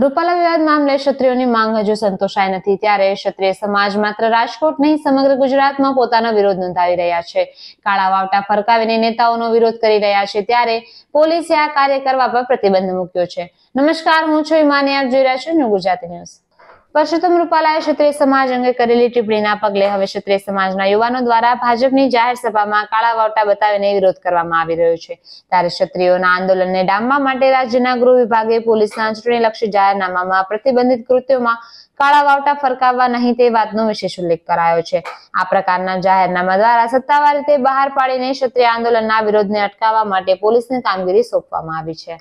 રૂપાલા વિવાદ મામલે ક્ષત્રિયોની માંગ હજુ સંતોષાઈ નથી ત્યારે ક્ષત્રિય સમાજ માત્ર રાજકોટ નહીં સમગ્ર ગુજરાતમાં પોતાનો વિરોધ નોંધાવી રહ્યા છે કાળા વાવટા ફરકાવીને નેતાઓનો વિરોધ કરી રહ્યા છે ત્યારે પોલીસે આ કાર્ય કરવા પર પ્રતિબંધ મૂક્યો છે નમસ્કાર હું છું ઇમાની આપ જોઈ રહ્યા છું ગુજરાતી ન્યૂઝ પરસોત્તમ રૂપાલાએ ક્ષત્રિય સમાજ અંગે કરેલી ટિપ્પણીના પગલે હવે ક્ષત્રિય સમાજના યુવાનો દ્વારા ભાજપની જાહેર સભામાં કાળા વાવટા બતાવીને વિરોધ કરવામાં આવી રહ્યો છે ત્યારે ક્ષત્રિયોના આંદોલનને ડામવા માટે રાજ્યના ગૃહ વિભાગે પોલીસના ચૂંટણીલક્ષી જાહેરનામામાં પ્રતિબંધિત કૃત્યોમાં કાળા વાવટા ફરકાવવા નહીં તે વાતનો વિશેષ ઉલ્લેખ કરાયો છે આ પ્રકારના જાહેરનામા દ્વારા સત્તાવાર રીતે બહાર પાડીને ક્ષત્રિય આંદોલનના વિરોધને અટકાવવા માટે પોલીસને કામગીરી સોંપવામાં આવી છે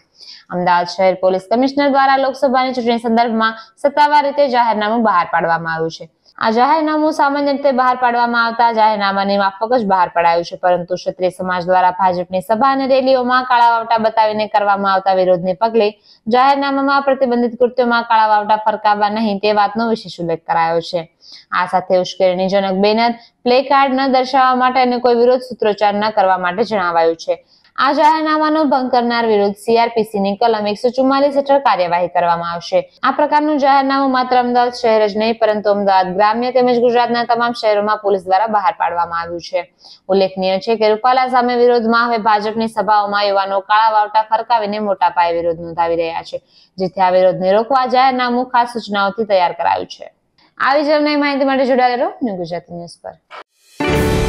અમદાવાદ શહેર પોલીસ કમિશનર દ્વારા લોકસભાની ચૂંટણી સંદર્ભમાં સત્તાવાર રીતે જાહેરનામું બહાર પાડવામાં આવ્યું છે આ જાહેરનામું સામાન્ય રીતે બહાર પાડવામાં આવતા જાહેરનામાને માફક જ બહાર પડાયું છે પરંતુ ક્ષત્રિય સમાજ દ્વારા ભાજપની સભા અને રેલીઓમાં કાળા વાવટા બતાવીને કરવામાં આવતા વિરોધને પગલે જાહેરનામામાં પ્રતિબંધિત કૃત્યોમાં કાળા વાવટા ફરકાવવા નહીં તે વાતનો વિશેષ ઉલ્લેખ કરાયો છે આ સાથે ઉશ્કેરણીજનક બેનર પ્લે કાર્ડ ન દર્શાવવા માટે અને કોઈ વિરોધ સૂત્રોચ્ચાર ન કરવા માટે જણાવાયું છે આ જાહેરનામાનો ભંગ કરનાર વિરુદ્ધ સીઆરપીસીની કલમ એકસો ચુમ્માલીસ હેઠળ કાર્યવાહી કરવામાં આવશે આ પ્રકારનું જાહેરનામું માત્ર અમદાવાદ શહેર જ નહીં પરંતુ અમદાવાદ ગ્રામ્ય તેમજ ગુજરાતના તમામ શહેરોમાં પોલીસ દ્વારા બહાર પાડવામાં આવ્યું છે ઉલ્લેખનીય છે કે રૂપાલા સામે વિરોધમાં હવે ભાજપની સભાઓમાં યુવાનો કાળા વાવટા ફરકાવીને મોટા પાયે વિરોધ નોંધાવી રહ્યા છે જેથી આ વિરોધને રોકવા જાહેરનામું ખાસ સૂચનાઓથી તૈયાર કરાયું છે આવી જ માહિતી માટે જોડાયેલો ન્યૂ ગુજરાતી ન્યૂઝ પર